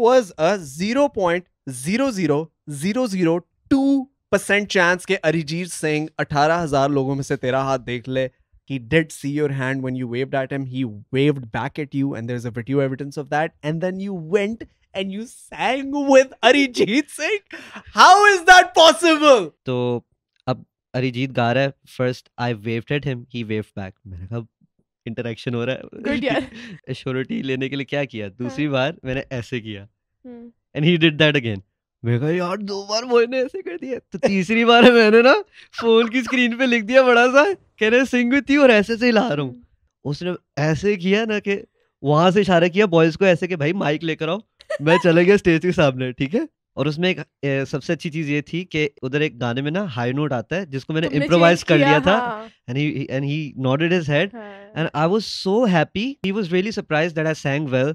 Was a zero zero zero zero point zero two percent chance के अरिजीत सिंह अठारह हजार लोगों में से तेरा हाथ देख ले he did see your hand when you waved at him he waved back at you and there's a video evidence of that and then you went and you sang with arijit singh how is that possible तो ab Arijit गा raha hai. first i waved at him he waved back मैंने कहा interaction हो रहा good है यार assurity लेने के लिए क्या किया हाँ। दूसरी बार मैंने ऐसे किया and he did that again मैं कहा यार दो बार मैंने ऐसे कर दिया तो तीसरी बार मैंने ना फोन की स्क्रीन पे लिख दिया बड़ा सा कह रहे सिंग विथ यू और ऐसे से हिला रहा हूँ उसने ऐसे किया ना कि वहां से इशारा किया बॉयज को ऐसे कि भाई माइक लेकर आओ मैं चले गया स्टेज के सामने ठीक है और उसमें एक ए, सबसे अच्छी चीज ये थी कि उधर एक गाने में ना हाई नोट आता है जिसको मैंने इम्प्रोवाइज कर लिया हाँ। था and and he he nodded his head And I was so happy. He was really surprised that I sang well.